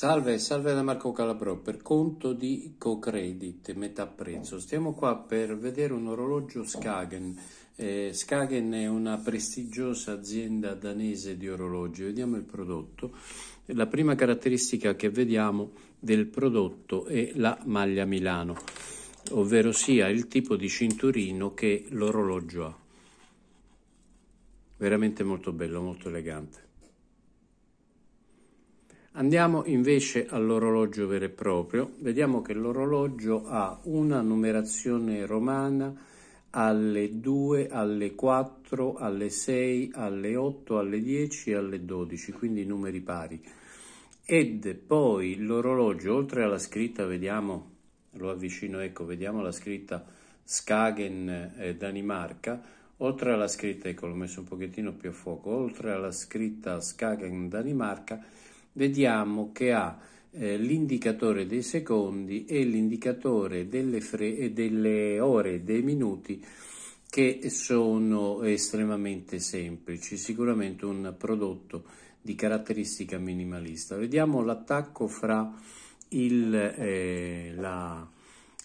Salve, salve da Marco Calabro per conto di CoCredit, metà prezzo. Stiamo qua per vedere un orologio Skagen. Eh, Skagen è una prestigiosa azienda danese di orologi. Vediamo il prodotto. La prima caratteristica che vediamo del prodotto è la maglia Milano, ovvero sia il tipo di cinturino che l'orologio ha. Veramente molto bello, molto elegante. Andiamo invece all'orologio vero e proprio, vediamo che l'orologio ha una numerazione romana alle 2, alle 4, alle 6, alle 8, alle 10 e alle 12, quindi numeri pari. Ed poi l'orologio, oltre alla scritta, vediamo, lo avvicino, ecco, vediamo la scritta Skagen eh, Danimarca, oltre alla scritta, ecco, l'ho messo un pochettino più a fuoco, oltre alla scritta Skagen Danimarca, vediamo che ha eh, l'indicatore dei secondi e l'indicatore delle, fre- delle ore e dei minuti che sono estremamente semplici, sicuramente un prodotto di caratteristica minimalista. Vediamo l'attacco fra il, eh, la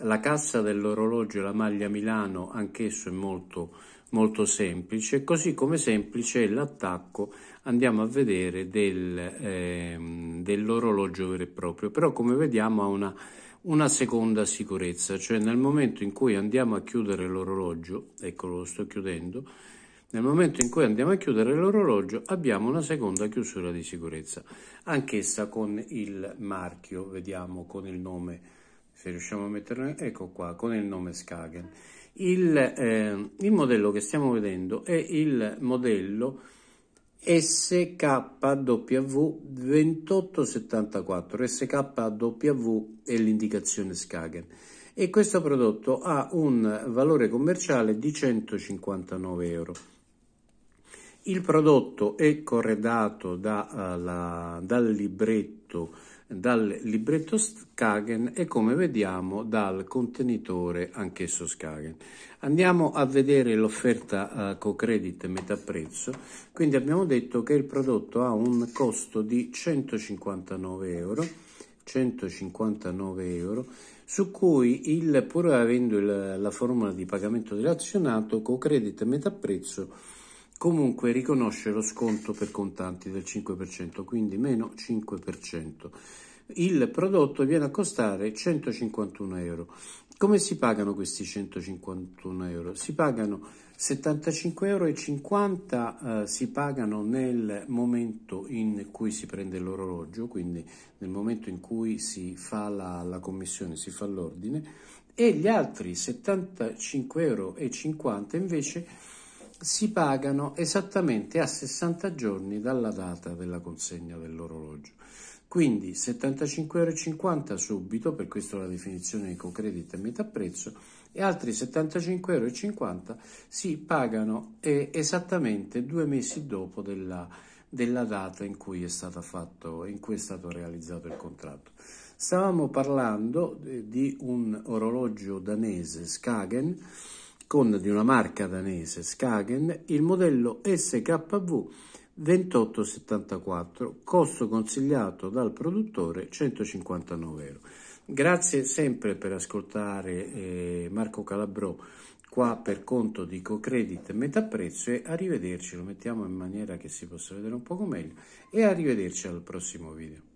la cassa dell'orologio e la maglia Milano anch'esso è molto, molto semplice, così come semplice è l'attacco, andiamo a vedere, del, eh, dell'orologio vero e proprio, però come vediamo ha una, una seconda sicurezza, cioè nel momento in cui andiamo a chiudere l'orologio, eccolo lo sto chiudendo, nel momento in cui andiamo a chiudere l'orologio abbiamo una seconda chiusura di sicurezza, anch'essa con il marchio, vediamo con il nome se riusciamo a metterlo, ecco qua, con il nome Skagen. Il, eh, il modello che stiamo vedendo è il modello SKW2874, SKW è l'indicazione Skagen e questo prodotto ha un valore commerciale di 159 euro. Il prodotto è corredato da, eh, la, dal libretto dal libretto Skagen e come vediamo dal contenitore anch'esso Skagen. Andiamo a vedere l'offerta eh, co-credit metà prezzo, quindi abbiamo detto che il prodotto ha un costo di 159 euro, 159 euro su cui il, pur avendo il, la formula di pagamento relazionato co-credit metà prezzo comunque riconosce lo sconto per contanti del 5%, quindi meno 5%. Il prodotto viene a costare 151 euro. Come si pagano questi 151 euro? Si pagano 75,50 euro, eh, si pagano nel momento in cui si prende l'orologio, quindi nel momento in cui si fa la, la commissione, si fa l'ordine, e gli altri 75,50 euro invece si pagano esattamente a 60 giorni dalla data della consegna dell'orologio. Quindi 75,50 euro subito, per questo la definizione di co-credit a metà prezzo, e altri 75,50 euro si pagano eh, esattamente due mesi dopo della, della data in cui, fatto, in cui, è stato realizzato il contratto. Stavamo parlando eh, di un orologio danese, Skagen, nasconde di una marca danese, Skagen, il modello SKV 2874, costo consigliato dal produttore 159 euro. Grazie sempre per ascoltare eh, Marco Calabro qua per conto di Cocredit Metaprezzo e arrivederci, lo mettiamo in maniera che si possa vedere un poco meglio e arrivederci al prossimo video.